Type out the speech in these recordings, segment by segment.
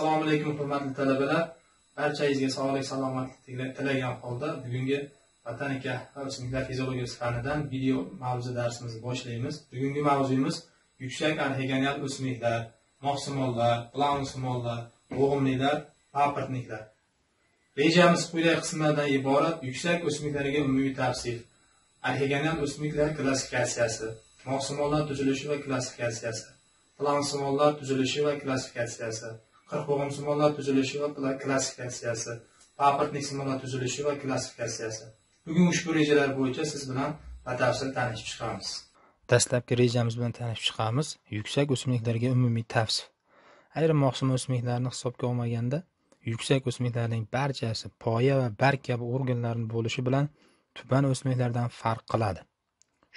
assalomu alaykum hurmatli talabalar barchangizga sog'lik salomatlik tilagan holda bugungi botanika va o'simliklar fiziologiyasi fanidan video mavzu darsimizni boshlaymiz bugungi mavzuyimiz yuksak arxigonal o'simliklar moqsimonlar planusimonlar bo'g'imliklar paportniklar rejamiz quyidagi qismlardan iborat yuksak o'simliklarga umumiy tavsif arxigonal o'simliklar klassifikatsiyasi moqsimonlar tuzilishi va klassifikatsiyasi plansimonlar tuzilishi va klassifikatsiyasi qirq bo'lgan tuzilishi va klassifikatsiyasi paportnik musulmonlar tuzilishi va klassifikatsiyasi bugun ushbu rejalar bo'yicha siz bilan batafsil tanishib chiqamiz dastlabki rejamiz bilan tanishib chiqamiz yuksak o'simliklarga umumiy tavsif ayrim mavsum o'simliklarni hisobga olmaganda yuksak o'simliklarning barchasi poya va barg kabi organlarni bo'lishi bilan tuban o'simliklardan farq qiladi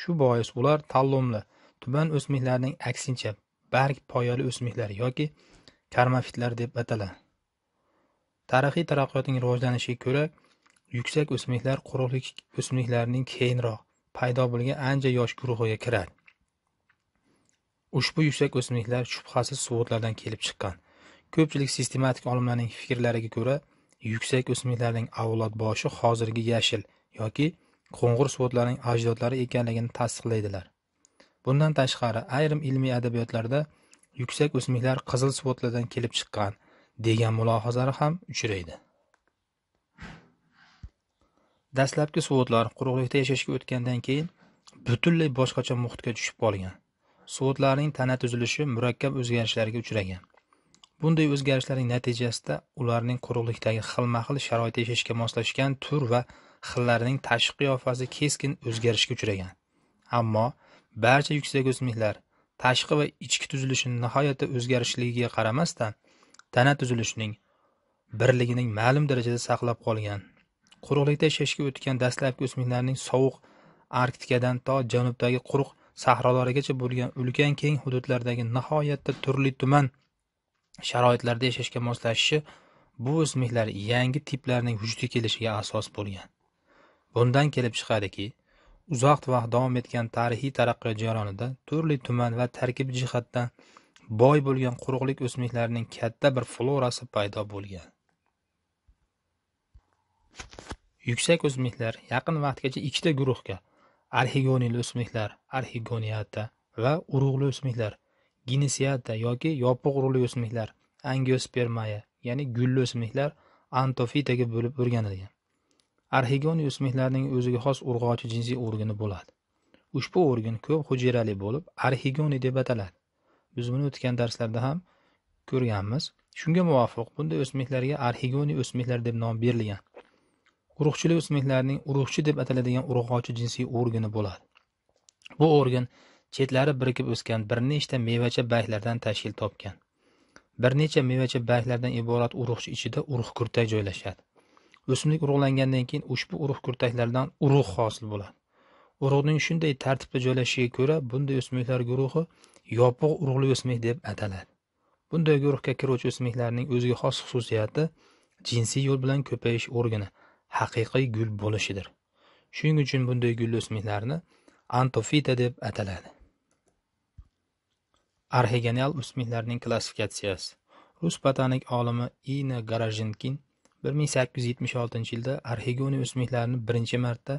shu bois ular tallomli tuban o'simliklarning aksincha barg poyali o'simliklar yoki karmafitlar deb ataladi tarixiy taraqqiyotning rivojlanishiga ko'ra yuksak o'simliklar quruqlik o'simliklarining keyinroq paydo bo'lgan ancha yosh guruhiga kiradi ushbu yuksak o'simliklar shubhasiz sug'utlardan kelib chiqqan ko'pchilik sistematik olimlarning fikrlariga ko'ra yuksak o'simliklarning avlod boshi hozirgi yashil yoki qo'ng'ir suvotlarning ajdodlari ekanligini tasdiqlaydilar bundan tashqari ayrim ilmiy adabiyotlarda yuksak o'simliklar qizil svotlardan kelib chiqqan degan mulohazalar ham uchraydi dastlabki svotlar quruqlikda yashashga o'tgandan keyin butunlay boshqacha muhitga tushib qolgan svotlarning tana tuzilishi murakkab o'zgarishlarga uchragan bunday o'zgarishlarning natijasida ularning quruqlikdagi xilma xil sharoitda yashashga moslashgan tur va xillarning tashqi qiyofasi keskin o'zgarishga uchragan ammo barcha yuksak o'simliklar tashqi va ichki tuzilishini nihoyatda o'zgarishligiga qaramasdan tana tuzilishining birligining ma'lum darajada saqlab qolgan quruqlikda yashashga o'tgan dastlabki o'smirlarning sovuq arktikadan to janubdagi quruq sahrolarigacha bo'lgan ulkan keng hududlardagi nihoyatda turli tuman sharoitlarda yashashga moslashishi bu o'smiklar yangi tiplarning vujudga kelishiga asos bo'lgan bundan kelib chiqadiki uzoq vaqt davom etgan tarixiy taraqqiyot jarayonida turli-tuman va tarkib jihatdan boy bo'lgan quruqlik o'simliklarining katta bir florasi paydo bo'lgan. Yuksak o'simliklar yaqin vaqtgacha ikkita guruhga arxigonil o'simliklar, arxigoniyata va urug'li o'simliklar, ginesiata yoki yopiq urug'li o'simliklar, angiospermaya, ya'ni gulli o'simliklar antofitaga bo'lib o'rganilgan. Arxigon o'smirlarning o'ziga xos urg'ochi jinsiy organi bo'ladi. Ushbu organ ko'p hujayrali bo'lib, arxigoni deb ataladi. Biz buni o'tgan darslarda ham ko'rganmiz. Shunga muvofiq bunday o'smirlarga arxigoni o'smirlar deb nom berilgan. urug'chili o'smirlarining urug'chi deb ataladigan urg'ochi jinsiy organi bo'ladi. Bu organ chetlari birikib o'sgan bir nechta mevacha barglardan tashkil topgan. Bir necha mevacha barglardan iborat urug'chi ichida urug' kurtak joylashadi. o'simlik urug'langandan keyin ushbu urug' kurtaklaridan urug' hosil bo'ladi urug'ning shunday tartibda joylashishiga ko'ra bunday o'simliklar guruhi yopiq urug'li o'simlik deb ataladi bunday guruhga kiruvchi o'simliklarning o'ziga xos xususiyati jinsiy yo'l bilan ko'payish organi haqiqiy gul bo'lishidir shuning uchun bunday gulli o'simliklarni antofita deb ataladi arxigeneal o'simliklarning klassifikatsiyasi rus botanik olimi ina garajinkin 1876-yilda Arxegoniya o'simliklarini birinchi marta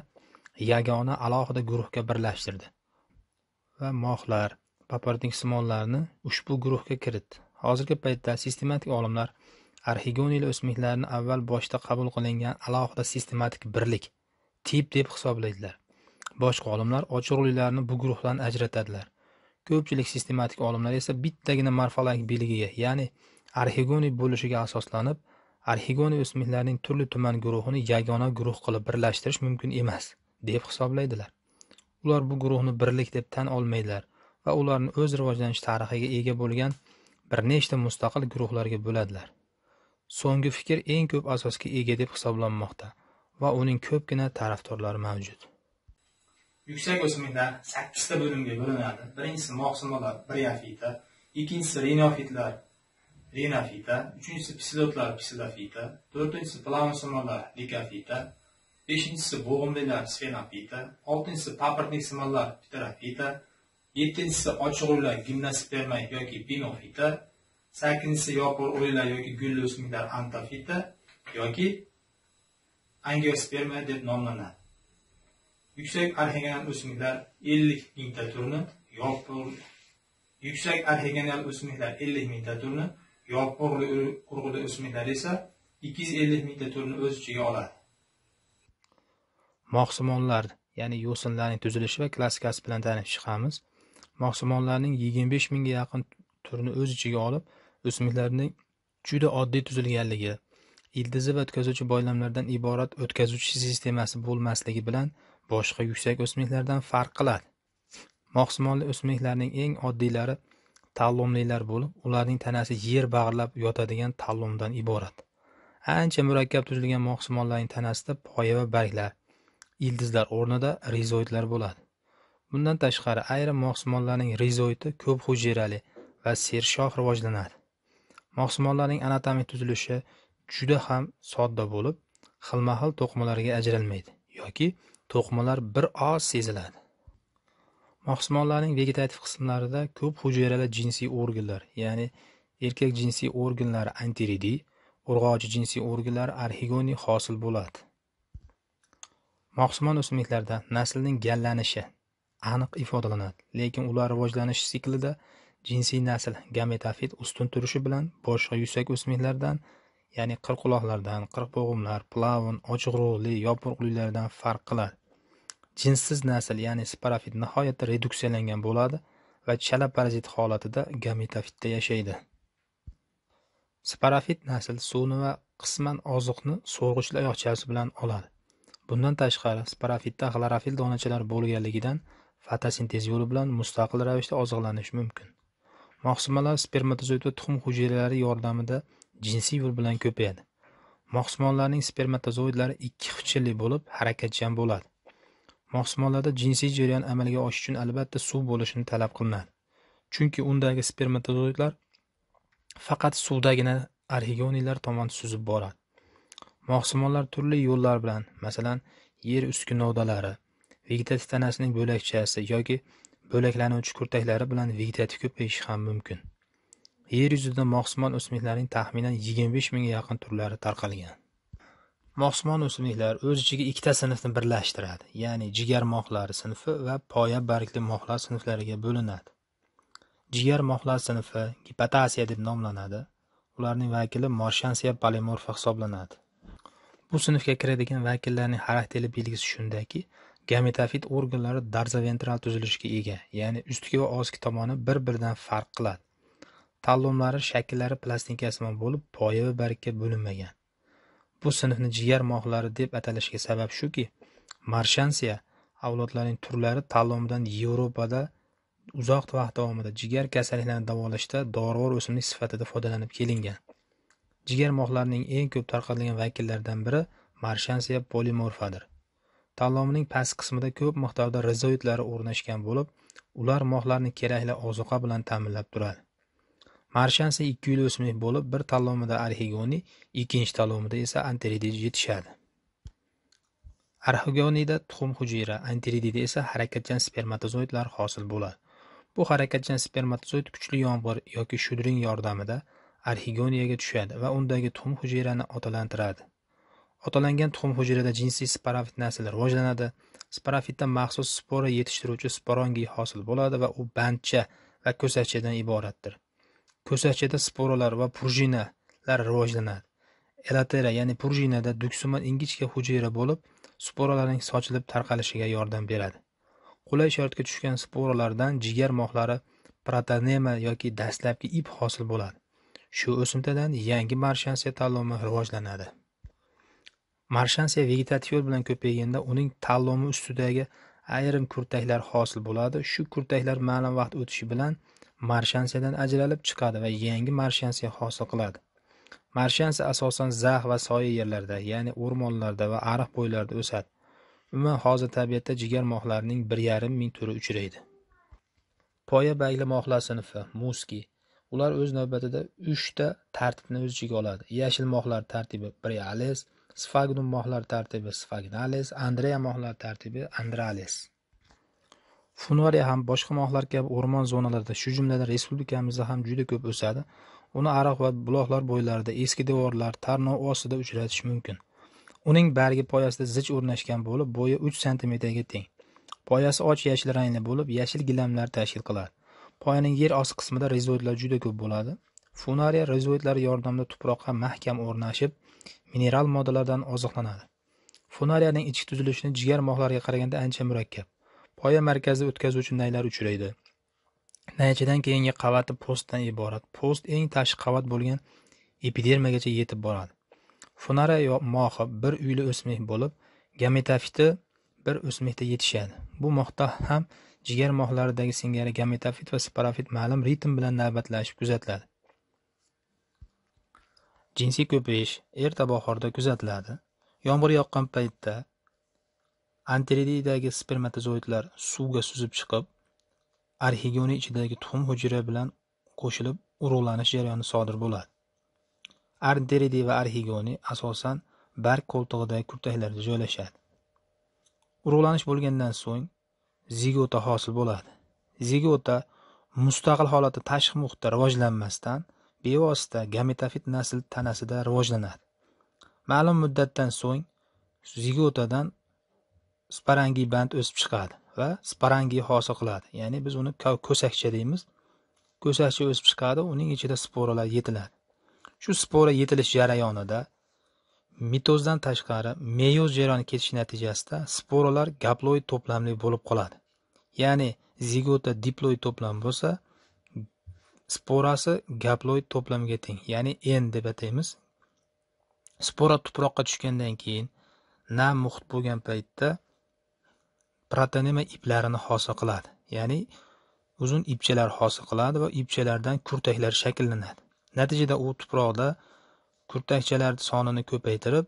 yagona alohida guruhga birlashtirdi va moxlar, papartiksimollarni ushbu guruhga kiritdi. Hozirgi paytda sistematik olimlar arxigoniyli o'simliklarni avval boshda qabul qilingan alohida sistematik birlik tip deb hisoblaydilar. Boshqa olimlar ochiqliklarni bu guruhdan ajratadilar. Ko'pchilik sistematik olimlar esa bittagina morfologik belgiga, ya'ni arxegoniy bo'lishiga asoslanib, arxigoniy o'smirlarning turli tuman guruhini yagona guruh qilib birlashtirish mumkin emas deb hisoblaydilar ular bu guruhni birlik deb tan olmaydilar va ularni o'z rivojlanish tarixiga ega bo'lgan bir nechta mustaqil guruhlarga bo'ladilar so'nggi fikr eng ko'p asosga ega deb hisoblanmoqda va uning ko'pgina tarafdorlari mavjud yuksak o'simliklar sakkizta bo'limga bo'linadi birinchisi bir yafita ikkinchisi rinofitlar renofita uchinchisi psilotlar psilofita to'rtinchisi planosomallar likofita beshinchisi bo'g'imlilar sfenofita oltinchisi paportnik simonlar pterofita yettinchisi ochig'uvlar gimnosperma yoki binofita sakkizinchisi yopiq o'yinlar yoki gulli o'simliklar antofita yoki angiosperma deb nomlanadi yuksak arxigonal o'simliklar 50 mingta turini yopiq yuksak arxigonal o'simliklar 50 mingta turini yopiq urg'uli o'simliklar esa ikki yuz ellik mingta turni o'z ichiga oladi mohsimonlar ya'ni yo'sinlarning tuzilishi va klassikasi bilan tanishamiz chiqamiz yigirma besh mingga yaqin turni o'z ichiga olib o'simliklarning juda oddiy tuzilganligi ildizi va o'tkazuvchi boylamlardan iborat o'tkazuvchi sistemasi bo'lmasligi bilan boshqa yuksak o'simliklardan farq qiladi mohsimonli o'simliklarning eng oddiylari tallomlilar bo'lib ularning tanasi yer bag'irlab yotadigan tallomdan iborat ancha murakkab tuzilgan moqsimonlarning tanasida poya va barglar ildizlar o'rnida rizoidlar bo'ladi bundan tashqari ayrim moqsimonlarning rizoidi ko'p hujayrali va sershoh rivojlanadi moqsimonlarning anatomik tuzilishi juda ham sodda bo'lib xilma xil to'qmalarga ajralmaydi yoki to'qmalar bir oz seziladi Maqsumollarning vegetativ qismlarida ko'p hujayrali jinsiy organlar, ya'ni erkak jinsiy organlari anteridi, urg'ochi jinsiy organlari arxigoniy hosil bo'ladi. Maqsumon o'simliklarda naslning gallanishi aniq ifodalanadi, lekin ular rivojlanish siklida jinsiy nasl gametofit ustun turishi bilan boshqa yuksak o'simliklardan, ya'ni qirquloqlardan, qirqbog'imlar, plavon, ochg'urug'li, yopurqlilardan farq qiladi. jinssiz nasl ya'ni sparofit nihoyatda reduksiyalangan bo'ladi va chala parazit holatida gametofitda yashaydi sparofit nasl suvni va qisman oziqni so'rg'ichli oyoqchasi bilan oladi bundan tashqari sporofitda xlorofil donachalar bo'lganligidan fotosintez yo'li bilan mustaqil ravishda oziqlanish mumkin moqsimalar spermatozoid va tuxum hujayralari yordamida jinsiy yo'l bilan ko'payadi moqsimonlarning spermatozoidlari ikki xilli bo'lib harakatchan bo'ladi Mosmolarda jinsiy jarayon amalga oshishi uchun albatta suv bo'lishini talab qilinadi. Chunki undagi spermatozoidlar faqat suvdagina arxigoniylar tomon suzib boradi. Mosmonlar turli yo'llar bilan, masalan, yer ustki novdalari, vegetativ tanasining bo'lakchasi yoki bo'laklanuvchi kurtaklari bilan vegetativ ko'payishi ham mumkin. Yer yuzida mosmon o'simliklarining taxminan 25 mingga yaqin turlari tarqalgan. mosmon o'simliklar o'z ichiga ikkita sinfni birlashtiradi, ya'ni jigar mohlari sinfi va poya bargli mohlar sinflariga bo'linadi. Jigar mohlar sinfi gipotasiya deb nomlanadi. Ularning vakili morshansiya polimorfi hisoblanadi. Bu sinfga kiradigan vakillarning xarakterli belgisi shundaki, gametofit organlari darzaventral tuzilishga ega, ya'ni ustki va ostki tomoni bir-biridan farq qiladi. Tallomlari shakllari plastinkasimon bo'lib, poya va bargga bo'linmagan. bu sinfni jigar mohlari deb atalishiga sabab shuki marshansiya avlodlarning turlari talomidan yevropada uzoq vaqt davomida jigar kasalliklarini davolashda dorivor o'simlik sifatida foydalanib kelingan jigar mohlarining eng ko'p tarqalgan vakillaridan biri marshansiya polimorfadir talomining past qismida ko'p miqdorda rizoidlari o'rnashgan bo'lib ular mohlarni kerakli ozuqa bilan ta'minlab turadi Marshansa ikki yil o'simlik bo'lib, bir talomida arxigoniy, ikkinchi talomida esa antiridid yetishadi. Arxigoniyda tuxum hujayra, antiridida esa harakatchan spermatozoidlar hosil bo'ladi. Bu harakatchan spermatozoid kuchli yomg'ir yoki shudring yordamida arxigoniyaga tushadi va undagi tuxum hujayrani otalantiradi. Otalangan tuxum hujayrada jinsiy sparafit nasli rivojlanadi. Sporofitda maxsus spora yetishtiruvchi sporongiy hosil bo'ladi va u bandcha va ko'sakchadan iboratdir. ko'sachada sporalar va purjinalar rivojlanadi. Elatera, ya'ni purjinada duksuman ingichka hujayra bo'lib, sporalarning sochilib tarqalishiga yordam beradi. Qulay shartga tushgan sporalardan jigar mohlari protonema yoki dastlabki ip hosil bo'ladi. Shu o'simtadan yangi marshansiya tallomi rivojlanadi. Marshansiya vegetativ yo'l bilan ko'payganda uning tallomi ustidagi ayrim kurtaklar hosil bo'ladi. Shu kurtaklar ma'lum vaqt o'tishi bilan marshansiyadan ajralib chiqadi va yangi marshansiya hosil qiladi marshansiya asosan zax va soya yerlarda ya'ni o'rmonlarda va ariq bo'ylarida o'sadi umuman hozir tabiatda jigar mohlarining bir yarim ming turi uchraydi poya bagli mohlar sinfi muski ular o'z navbatida uchta tartibni o'z ichiga oladi yashil mohlar tartibi briales sfagnum mohlar tartibi sfagnales andrea mohlar tartibi andrales Funvariya ham boshqa mohlar kabi o'rmon zonalarida, shu jumladan respublikamizda ham juda ko'p o'sadi. Uni ariq va buloqlar bo'ylarida, eski devorlar, tarnov ostida uchratish mumkin. Uning bargi poyasida zich o'rnashgan bo'lib, bo'yi 3 santimetrga teng. Poyasi och yashil rangli bo'lib, yashil gilamlar tashkil qiladi. Poyaning yer osti qismida rezoidlar juda ko'p bo'ladi. Funariya rezoidlari yordamida tuproqqa mahkam o'rnashib, mineral moddalardan oziqlanadi. Funariyaning ichki tuzilishini jigar mohlariga qaraganda ancha murakkab. poya markazi o'tkazuvchi naylar uchraydi naychadan keyingi qavati postdan iborat post eng tashqi qavat bo'lgan epidermagacha yetib boradi funara mohi bir uyli o'smik bo'lib gametofiti bir o'smikda yetishadi bu mohda ham jigar mohlaridagi singari gametofit va sporofit ma'lum ritm bilan navbatlashib kuzatiladi jinsiy ko'payish erta bahorda kuzatiladi yomg'ir yoqqan paytda Antirididagi spermatozoidlar suvga suzib chiqib, arxigoni ichidagi tuxum hujra bilan qo'shilib urug'lanish jarayoni sodir bo'ladi. Antiridi va arxigoni asosan barg qo'ltig'idagi kurtaklarda joylashadi. Urug'lanish bo'lgandan so'ng zigota hosil bo'ladi. Zigota mustaqil holatda tashqi muhitda rivojlanmasdan bevosita gametofit nasl tanasida rivojlanadi. Ma'lum muddatdan so'ng zigotadan sparangiy band o'sib chiqadi va sparangiy hosil qiladi ya'ni biz uni ko'sakcha deymiz ko'sakcha o'sib chiqadi uning ichida sporalar yetiladi shu spora yetilish jarayonida mitozdan tashqari meyoz jarayoni ketishi natijasida sporalar gaploid to'plamli bo'lib qoladi ya'ni zigota diploid to'plam bo'lsa sporasi gaploid to'plamga teng ya'ni n deb ataymiz spora tuproqqa tushgandan keyin na muhit bo'lgan paytda protonema iplarini hosil qiladi ya'ni uzun ipchalar hosil qiladi va ipchalardan kurtaklar shakllanadi natijada u tuproqda kurtakchalar sonini ko'paytirib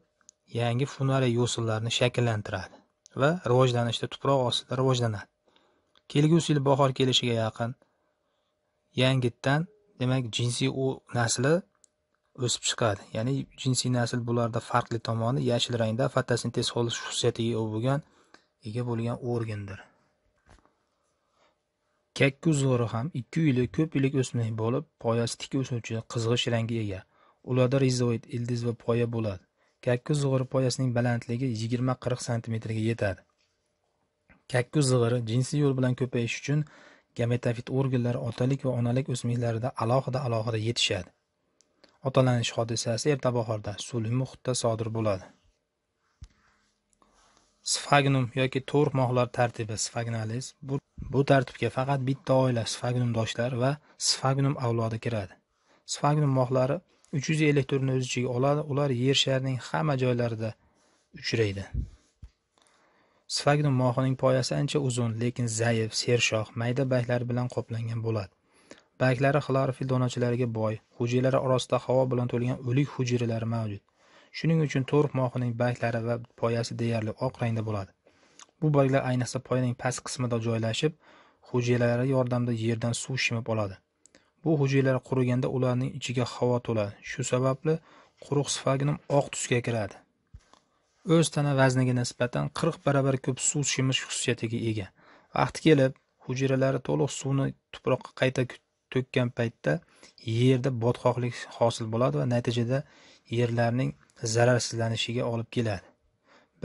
yangi funariya yo'sinlarni shakllantiradi va rivojlanishda tuproq ostida rivojlanadi kelgusi yil bahor kelishiga yaqin yangitdan demak jinsiy u nasli o'sib chiqadi ya'ni jinsiy nasl bularda farqli tomoni yashil rangda fotosintez xususiyatiga ega bo'lgan ega bo'lgan organdir. kakku zori ham ikki uyli ko'p yillik o'smlik bo'lib, poyasi tik o'suvchi qizg'ish rangga ega. Ularda rizoid, ildiz va poya bo'ladi. kakku zig'iri poyasining balandligi 20-40 santimetrga yetadi. kakku zig'iri jinsiy yo'l bilan ko'payish uchun gametofit organlari otalik va onalik o'smliklarida alohida-alohida yetishadi. Otalanish hodisasi erta bahorda suvli muhitda sodir bo'ladi. sfagnum yoki to'r mohlar tartibi sfagnalis bu, bu tartibga faqat bitta oila sfagnumdoshlar va sfagnum avlodi kiradi sfagnum mohlari uch yuz elektronni o'z ichiga oladi ular yer sharining hamma joylarida uchraydi sfagnum mohining poyasi ancha uzun lekin zaif sershoh mayda barglar bilan qoplangan bo'ladi barglari xlorofil donachalariga boy hujayralar orasida havo bilan to'lgan o'lik hujayralari mavjud Shuning uchun to'riq mohining barglari va poyasi deyarli oq rangda bo'ladi. Bu barglar ayniqsa poyaning past qismida joylashib, hujayralari yordamida yerdan suv shimib oladi. Bu hujayralar quriganda ularning ichiga havo to'ladi. Shu sababli quruq sfagnum oq tusga kiradi. O'z tana vazniga nisbatan 40 barobar ko'p suv shimish xususiyatiga ega. Vaqti kelib, hujayralari to'liq suvni tuproqqa qayta to'kkan paytda yerda botqoqlik hosil bo'ladi va natijada yerlarning zararsizlanishiga olib keladi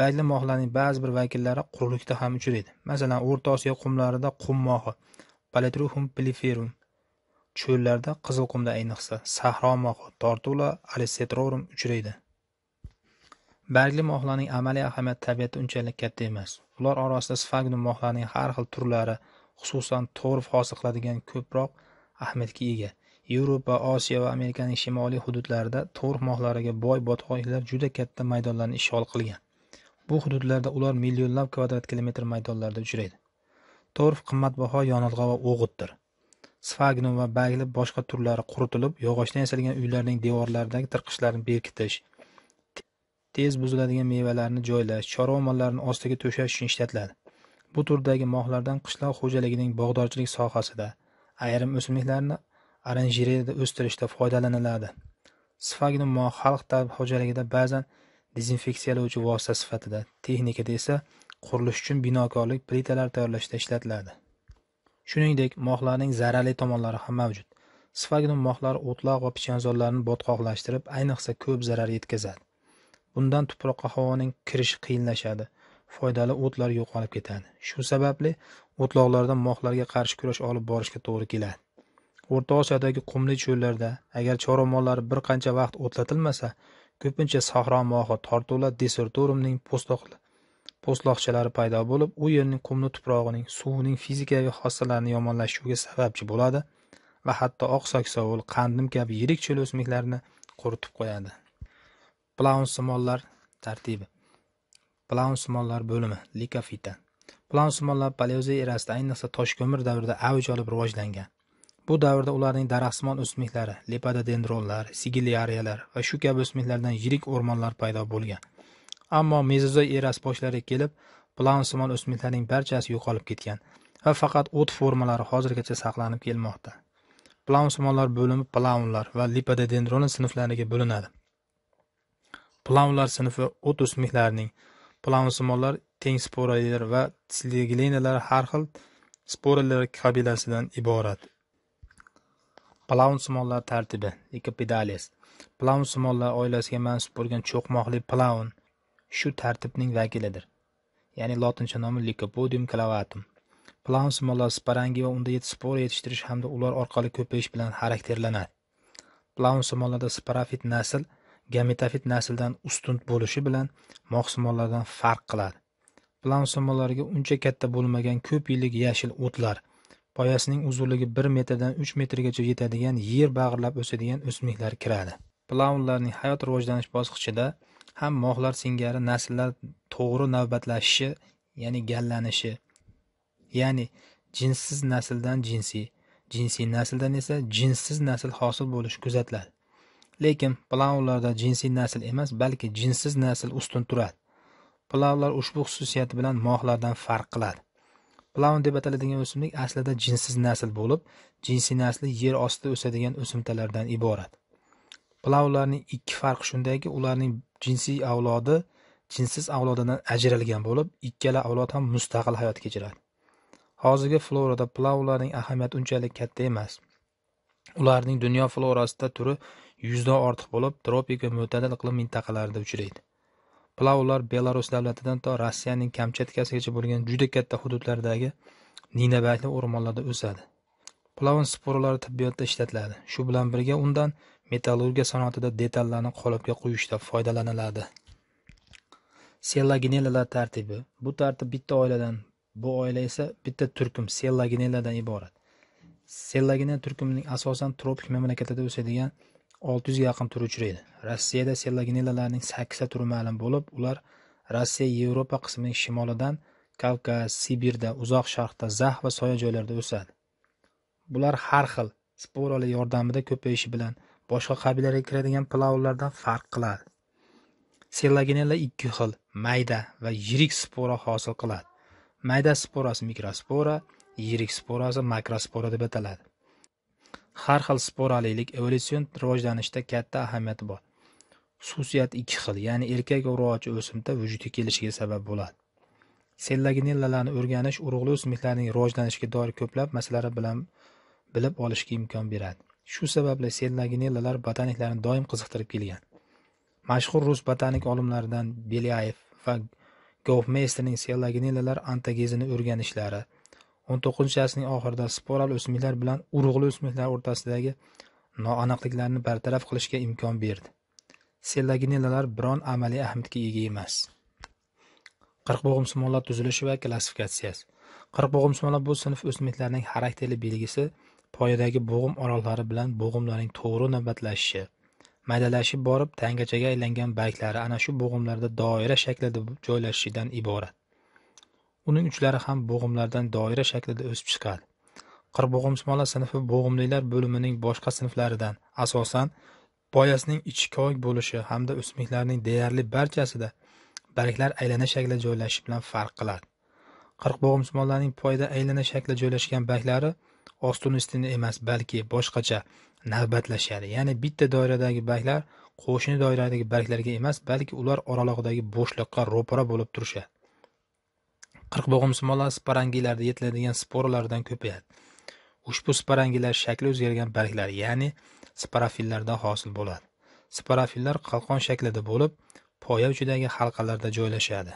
Bayli mohlarning ba'zi bir vakillari quruqlikda ham uchraydi masalan o'rta osiyo qumlarida qum mohi paletruhum pliferum cho'llarda qizil qumda ayniqsa sahro mohi tortula alisetrorum uchraydi bargli mohlarning amaliy ahamiyati tabiatda unchalik katta emas ular orasida sfagnum mohlarining har xil turlari xususan torf hosil qiladigan ko'proq ahamiyatga ega Yevropa, Osiyo va Amerikaning shimoliy hududlarida to'r mohlariga boy botqoqliklar juda katta maydonlarni ishg'ol qilgan. Bu hududlarda ular millionlab kvadrat kilometr maydonlarda uchraydi. Torf qimmatbaho yonilg'i va o'g'itdir. sfagnum va bagli boshqa turlari quritilib yog'ochdan yasalgan uylarning devorlaridagi tirqishlarni berkitish tez buziladigan mevalarni joylash chorva mollarini ostiga to'shash uchun ishlatiladi bu turdagi mohlardan qishloq xo'jaligining bog'dorchilik sohasida ayrim o'simliklarni aranjereyada o'stirishda foydalaniladi sfagnum moyi xalq tabib xo'jaligida ba'zan dezinfeksiyalovchi vosita sifatida texnikada esa qurilish uchun binokorlik plitalar tayyorlashda ishlatiladi shuningdek moxlarning zararli tomonlari ham mavjud sfagnum mohlari o'tloq va pichanzorlarni botqoqlashtirib ayniqsa ko'p zarar yetkazadi bundan tuproqqa havoning kirishi qiyinlashadi foydali o'tlar yo'qolib ketadi shu sababli o'tloqlarda moxlarga qarshi kurash olib borishga to'g'ri keladi O'rta Osiyodagi qumli cho'llarda agar mollari bir qancha vaqt o'tlatilmasa, ko'pincha sahro-mohi tortuvlar desertorumning po'stloqchalari paydo bo'lib, u yerning qumli tuprog'ining, suvining fizikaviy xossalarini yomonlashuviga sababchi bo'ladi va hatto oq saksovul, qandim kabi yirik cho'l o'simliklarini quritib qo'yadi. Plaunsimonlar tartibi. Plaunsimonlar bo'limi Likofita. Plaunsimonlar Paleozoy erasida, ayniqsa toshko'mir davrida avj olib rivojlangan. Bu davrda ularning daraxtsimon o'simliklari, lepadodendronlar, sigilyariyalar va shu kabi o'simliklardan yirik o'rmonlar paydo bo'lgan. Ammo mezozoy erasi boshlariga kelib, plansimon o'simliklarning barchasi yo'qolib ketgan va faqat o't formalari hozirgacha saqlanib kelmoqda. Plansimonlar bo'limi plaunlar va lepadodendron sinflariga bo'linadi. Plaunlar sinfi o't o'simliklarining, plaunsimonlar tengsporalar va tsilgilinalar har xil sporalar qabilasidan iborat. Palaunsimonlar tartibi Plavn Palaunsimonlar oilasiga mansub bo'lgan cho'qmoqli plavn shu tartibning vakilidir. Ya'ni lotincha nomi Lycopodium clavatum. Palaunsimonlar sparangi va unda spora yetishtirish hamda ular orqali ko'payish bilan xarakterlanadi. Palaunsimonlarda sporofit nasl gametofit nasldan ustun bo'lishi bilan moqsimonlardan farq qiladi. Palaunsimonlarga uncha katta bo'lmagan ko'p yillik yashil o'tlar – poyasining uzunligi bir metrdan uch metrgacha yetadigan yer bag'irlab o'sadigan o'simliklar kiradi plavnlarning hayot rivojlanish bosqichida ham moxlar singari nasllar to'g'ri navbatlashishi ya'ni gallanishi ya'ni jinssiz nasldan jinsiy jinsiy nasldan esa jinssiz nasl hosil bo'lishi kuzatiladi lekin plavlarda jinsiy nasl emas balki jinssiz nasl ustun turadi plavlar ushbu xususiyati bilan moxlardan farq qiladi plavn deb ataladigan o'simlik aslida jinsiz nasl bo'lib jinsiy nasli yer ostida o'sadigan o'simtalardan iborat plavnlarning ikki farqi shundaki ularning jinsiy avlodi jinsiz avlodidan ajralgan bo'lib ikkala avlod ham mustaqil hayot kechiradi hozirgi florada plavnlarning ahamiyati unchalik katta emas ularning dunyo florasida turi yuzdan ortiq bo'lib tropik va mo'tadil iqlim mintaqalarida uchraydi plavlar Belarus davlatidan to Rossiyaning Kamchatkasigacha bo'lgan juda katta hududlardagi ninabankli o'rmonlarda o'sadi. Pilavun sporalari tibbiyotda ishlatiladi. Shu bilan birga undan metallurgiya sanoatida detallarni qolipga quyishda foydalaniladi. Sellaginellalar tartibi. Bu tartib bitta oiladan, bu oila esa bitta turkum sellaginelladan iborat. Sellaginella turkumining asosan tropik mamlakatlarda o'sadigan 600 ga yaqin turi uchraydi rossiyada selloginellalarning 8 ta turi ma'lum bo'lib ular rossiya yevropa qismining shimolidan kavkaz sibirda uzoq sharqda zax va soya joylarda o'sadi bular har xil sporalar yordamida ko'payishi bilan boshqa qabilalarga kiradigan plavlardan farq qiladi sellaginella ikki xil mayda va yirik spora hosil qiladi mayda sporasi mikrospora yirik sporasi makrospora deb ataladi Har xil sporalilik evolyutsion rivojlanishda katta ahamiyati bor. Xususiyat ikki xil, ya'ni erkak urg'ochi o'simta vujudga kelishiga sabab bo'ladi. Sellaginellalarni o'rganish urug'li o'simliklarning rivojlanishiga doir ko'plab masalalar bilan bilib olishga imkon beradi. Shu sababli sellaginellalar botaniklarni doim qiziqtirib kelgan. Mashhur rus botanik olimlaridan Belyayev va gofmeysterning sellaginellalar antagezini o'rganishlari o'n to'qqizinchi asrning oxirida sporal o'simliklar bilan urug'li o'simliklar o'rtasidagi noaniqliklarni bartaraf qilishga imkon berdi sellaginellalar biron amaliy ahamiyatga ega emas qirqbog'imsimonlar tuzilishi va klassifikatsiyasi qirqbog'imsimonlar bu sinf o'simliklarning xarakterli belgisi poyadagi bo'g'im orollari bilan bo'g'imlarning to'g'ri navbatlashishi maydalashib borib tangachaga aylangan barglari ana shu bo'g'imlarda doira shaklida joylashishidan iborat uning uchlari ham bo'g'imlardan doira shaklida o'sib chiqadi qirbog'imsmola sinfi bo'g'imlilar bo'limining boshqa sinflaridan asosan boyasining ichi koyk bo'lishi hamda o'simliklarning deyarli barchasida barglar aylana shaklda joylashishi bilan farq qiladi qirqbog'imsmonlarning poyda aylana shaklda joylashgan barglari ostini ustini emas balki boshqacha navbatlashadi ya'ni bitta doiradagi barglar qo'shni doiradagi barglarga emas balki ular oralig'idagi bo'shliqqa ro'para bo'lib turishadi qirqbog'im bo'g'imsimonlar sparangiylarda yetiladigan sporalardan ko'payadi ushbu sparangilar shakli o'zgargan barglar ya'ni sparafillardan hosil bo'ladi sparafillar qalqon shaklida bo'lib poya uchidagi halqalarda joylashadi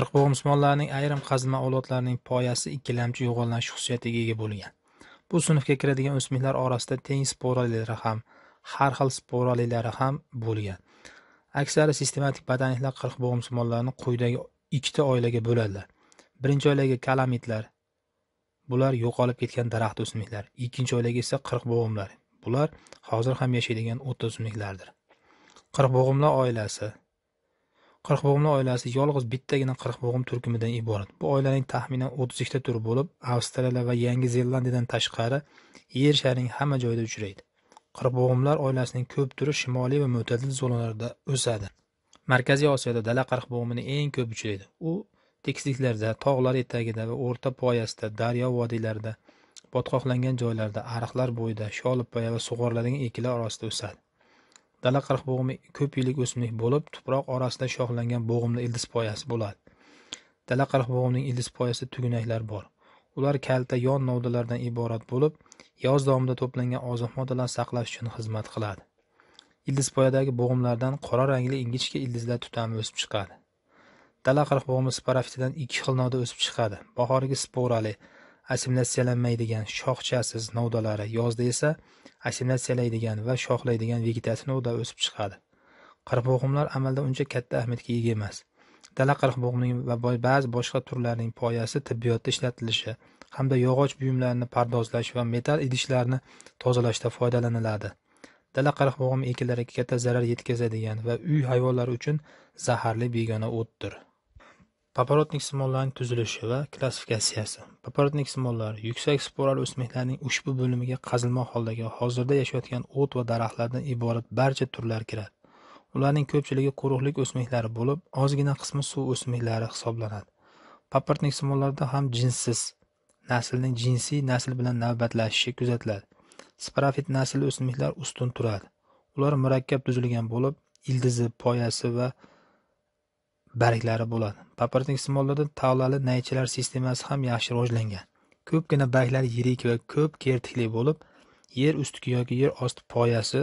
qirqbog'imsimonlarning ayrim qazilma avlodlarining poyasi ikkilamchi yo'g'onlanish xususiyatiga ega bo'lgan bu sinfga kiradigan o'smirlar orasida teng sporalilari ham har xil sporalilari ham bo'lgan aksari sistematik botaniklar qirqbog'imsimonlarni quyidagi ikkita oilaga bo'ladilar birinchi oilaga kalamitlar bular yo'qolib ketgan daraxt o'simliklar ikkinchi oilaga esa qirqbo'g'imlar bular hozir ham yashaydigan o't o'simliklardir qirqbo'g'imlar oilasi qirqbo'g'imlar oilasi yolg'iz bittagina qirqbo'g'im turkumidan iborat bu oilaning taxminan o'ttiz ikkita turi bo'lib avstraliya va yangi zelandiyadan tashqari yer sharining hamma joyida uchraydi qirqbo'g'imlar oilasining ko'p turi shimoliy va mo'tadil zonalarda o'sadi Markaziy Osiyoda dala bo'g'imini eng ko'p uchraydi. U tekisliklarda, tog'lar etagida va o'rta poyasida daryo vodiylarida, botqoqlangan joylarda, ariqlar bo'yida, sholipoya va sug'oriladigan ekilar orasida o'sadi. Dala bo'g'imi ko'p yillik o'simlik bo'lib, tuproq orasida shoxlangan bo'g'imli ildiz poyasi bo'ladi. Dala bo'g'imining ildiz poyasida tugunaklar bor. Ular kalta yon novdalardan iborat bo'lib, yoz davomida to'plangan oziq moddalarni saqlash uchun xizmat qiladi. Ildizpoyadagi bo'g'imlardan qora rangli ingichka ildizlar tutami o'sib chiqadi. Dala bo'g'imi sporafitidan ikki xil novda o'sib chiqadi. Bahorgi sporali, assimilyatsiyalanmaydigan shoxchasiz novdalari, yozda esa assimilyatsiyalaydigan va shoxlaydigan vegetativ novda o'sib chiqadi. bo'g'imlar amalda uncha katta ahamiyatga ega emas. Dala bo'g'imning va ba'zi boshqa turlarning poyasi tibbiyotda ishlatilishi hamda yog'och buyumlarini pardozlash va metal idishlarni tozalashda foydalaniladi. dala qariqbog'im ekillariga katta zarar yetkazadigan va uy hayvonlari uchun zaharli begona o'tdir paparotnik simollarning tuzilishi va klassifikatsiyasi paparotnik simollar yuksak sporal o'smirlarning ushbu bo'limiga qazilma holdagi hozirda yashayotgan o't va daraxtlardan iborat barcha turlar kiradi ularning ko'pchiligi quruqlik o'smirlari bo'lib ozgina qismi suv o'smirlari hisoblanadi paparotnik simollarda ham jinssiz naslning jinsiy nasl bilan navbatlashishi kuzatiladi Sparafit nasli o'simliklar ustun turadi. Ular murakkab tuzilgan bo'lib, ildizi, poyasi va barglari bo'ladi. simollarda tavlali naychalar sistemasi ham yaxshi rivojlangan. Ko'pgina barglar yirik va ko'p kertikli bo'lib, yer ustiga yoki yer osti poyasi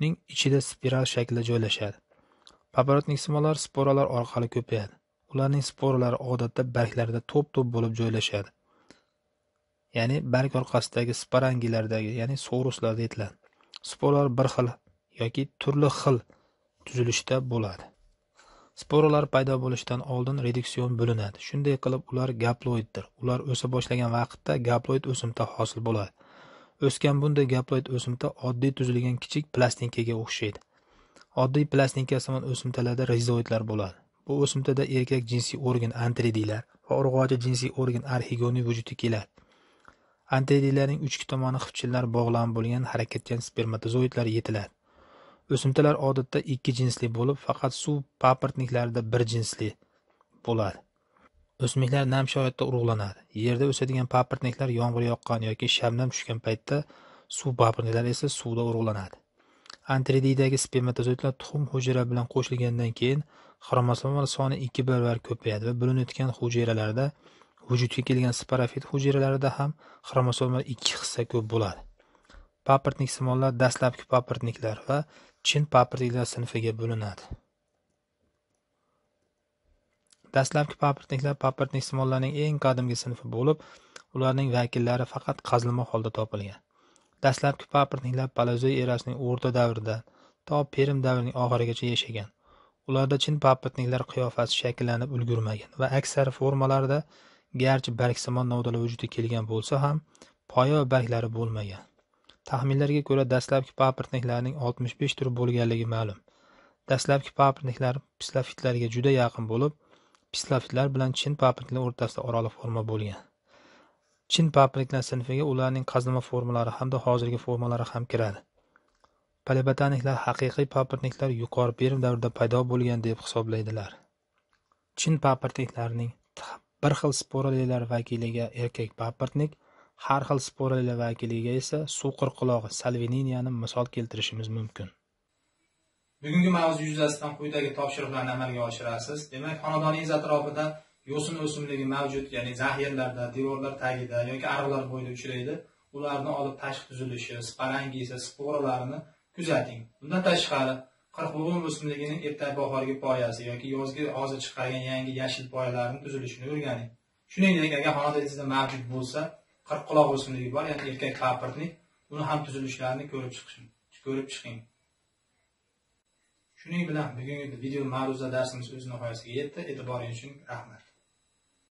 ning ichida spiral shaklda joylashadi. simollar sporalar orqali ko'payadi. Ularning sporalari odatda barglarda to'p-to'p bo'lib joylashadi. ya'ni barg orqasidagi sparangilardagi ya'ni soruslar deyiladi sporalar bir xil yoki turli xil tuzilishda bo'ladi sporalar paydo bo'lishidan oldin reduksion bo'linadi shunday qilib ular gaploiddir ular o'sa boshlagan vaqtda gaploid o'simta hosil bo'ladi o'sgan bunday gaploid o'simta oddiy tuzilgan kichik plastinkaga o'xshaydi oddiy plastinkasimon o'simtalarda rizoidlar bo'ladi bu o'simtada erkak jinsiy organ antridiylar va urg'ochi jinsiy organ arxigoniy vujudga keladi Antitanalarning uchki tomoni xipchinlar bog'lanib bo'lgan harakatchan spermatozoidlar yetiladi. O'simtalar odatda ikki jinsli bo'lib, faqat suv paportniklarida bir jinsli bo'ladi. O'simliklar nam sharoitda urug'lanadi. Yerda o'sadigan paportniklar yomg'ir yoqqan yoki shamdan tushgan paytda suv paportniklari esa suvda urug'lanadi. Antridiydagi spermatozoidlar tuxum hujayra bilan qo'shilgandan keyin xromosomalar soni 2 baravar ko'payadi va bo'linayotgan hujayralarda vujudga kelgan sporofit hujayralarida ham xromosomalar ikki hissa ko'p bo'ladi papirtnik simonlar dastlabki papirtniklar va chin papirtniklar sinfiga bo'linadi dastlabki papirtniklar papirtnik simonlarning eng qadimgi sinfi bo'lib ularning vakillari faqat qazilma holda topilgan dastlabki papirtniklar palazoy erasining o'rta davridan to perim davrining oxirigacha yashagan ularda chin papirtniklar qiyofasi shakllanib ulgurmagan va aksar formalarda garchi bargsimon novdalar vujudga kelgan bo'lsa ham poya va barglari bo'lmagan taxminlarga ko'ra dastlabki papriklarning 65 turi bo'lganligi ma'lum dastlabki papirtniklar pislofitlarga juda yaqin bo'lib pislofitlar bilan chin papriklar o'rtasida oraliq forma bo'lgan chin papriklar sinfiga ularning qazilma formalari hamda hozirgi formalari ham kiradi paleobotaniklar haqiqiy papirtniklar yuqori perm davrida paydo bo'lgan deb hisoblaydilar chin papirtniklarning bir xil sporililar vakiliga erkak paportnik har xil sporili vakiliga esa suv qirqulog'i salvininiyani misol keltirishimiz mumkin bugungi mavzu yuzasidan quyidagi topshiriqlarni amalga oshirasiz demak xonadoningiz atrofida yo'sin o'simligi mavjud ya'ni zahirlarda devorlar tagida yoki ariqlar bo'yida uchraydi ularni olib tashqi tuzilishi sparangi esa sporalarni kuzating bundan tashqari qirqbuvon o'simligini ertak bahorgi poyasi yoki yozgi hozir chiqargan yangi yashil poyalarni tuzilishini o'rganing shuningdek agar xonadangizda mavjud bo'lsa qirqquloq o'simligi bor ya'ni erkak paprtnik uni ham tuzilishlarini ko'rib chiqishni ko'rib chiqing shuning bilan bugungi video ma'ruza darsimiz o'z nihoyasiga yetdi e'tiboringiz uchun rahmat